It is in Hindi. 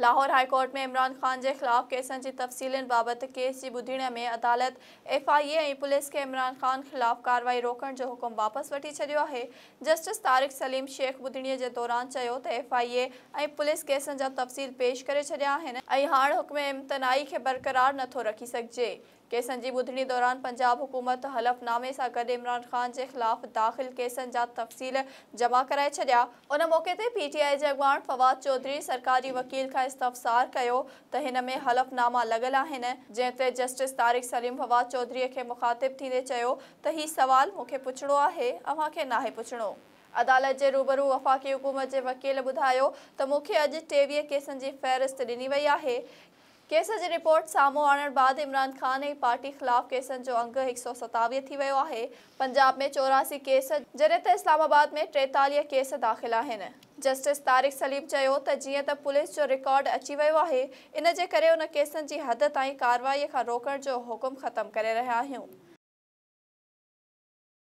लाहौर हाईकोर्ट में इमरान खान के खिलाफ केसन की तफसील बाबत केस की बुधण में अदालत एफ आई ए पुलिस के इमरान खान खिलाफ कार्रवाई रोकण जो हुकुम वापस वी छो है जस्टिस तारिक सलीम शेख बुधणीअ के दौरान एफ आई ए पुलिस केसन जा तफ़सील पेश करे छॾिया आहिनि ऐं हाणे हुकम इम्तनाही बरक़रार नथो रखी सघिजे केसनि जी ॿुधणी दौरान पंजाब हुकूमत हलफ़नामे सां गॾु इमरान ख़ान के ख़िलाफ़ दाख़िल केसनि जा तफ़सील जमा कराए छॾिया उन मौक़े ते पी टी फवाद चौधरी सरकारी वकील का ᱥᱛᱚᱯᱥᱟᱨ કયો તહેનમે હલફનામા લગલા હેન જેતે જસ્ટિસ તારીખ सलीम હવા চৌধুরী કે મુખતબ થીને ચયો તહી સવાલ મુખે પૂછડો આહે આવા કે નાહે પૂછણો અદાલત જે રોબરો وفاقی حکومت જે વકીલ બધાયો તો મુખે અજ 22 કેસંજી ફેરસ્ત દેની વયા હે केस की रिपोर्ट सामू आने बाद इमरान ख़ान ऐं पार्टी खिलाफ़ केसन जो अंग एक सौ सतावीह थी वो है पंजाब में चौरासी केस जडे त इस्लामाबाद में टेताली केस दाख़िल जस्टिस तारिक सलीम चयो त पुलिस जो रिकॉर्ड अची वो है इन जे करे हद तारवाई का रोकण जो हुकुम खत्म कर रहा आहियूं